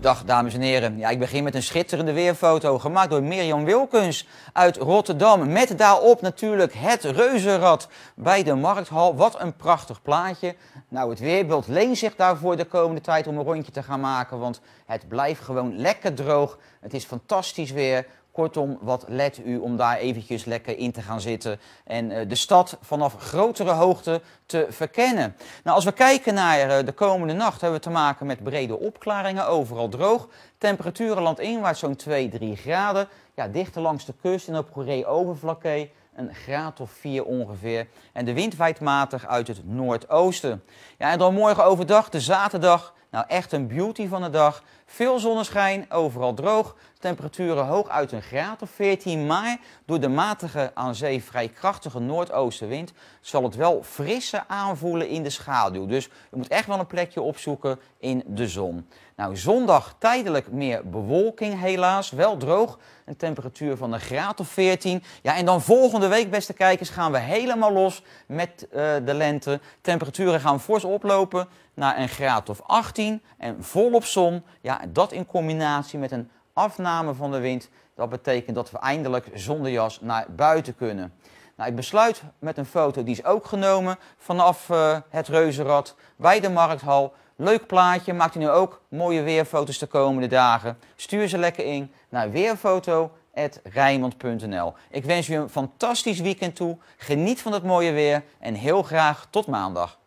Dag dames en heren. Ja, ik begin met een schitterende weerfoto gemaakt door Mirjam Wilkens uit Rotterdam. Met daarop natuurlijk het reuzenrad bij de Markthal. Wat een prachtig plaatje. Nou, het weerbeeld leent zich daarvoor de komende tijd om een rondje te gaan maken. Want het blijft gewoon lekker droog. Het is fantastisch weer. Kortom, wat let u om daar eventjes lekker in te gaan zitten en eh, de stad vanaf grotere hoogte te verkennen. Nou, als we kijken naar eh, de komende nacht hebben we te maken met brede opklaringen, overal droog. Temperaturen landinwaarts zo'n 2, 3 graden. Ja, dichter langs de kust en op Goree-Overvlakke een graad of 4 ongeveer. En de wind waait matig uit het noordoosten. Ja, en dan morgen overdag, de zaterdag, nou, echt een beauty van de dag. Veel zonneschijn, overal droog. Temperaturen hoog uit een graad of 14. Maar door de matige, aan zee vrij krachtige noordoostenwind zal het wel frisser aanvoelen in de schaduw. Dus je moet echt wel een plekje opzoeken in de zon. Nou, zondag tijdelijk meer bewolking helaas. Wel droog. Een temperatuur van een graad of 14. Ja, en dan volgende week, beste kijkers, gaan we helemaal los met eh, de lente. Temperaturen gaan fors oplopen naar een graad of 18 en volop zon. Ja, dat in combinatie met een afname van de wind. Dat betekent dat we eindelijk zonder jas naar buiten kunnen. Nou, ik besluit met een foto, die is ook genomen vanaf eh, het Reuzenrad bij de Markthal. Leuk plaatje, maakt u nu ook mooie weerfoto's de komende dagen. Stuur ze lekker in naar weerfoto@rijmond.nl. Ik wens u een fantastisch weekend toe, geniet van het mooie weer en heel graag tot maandag.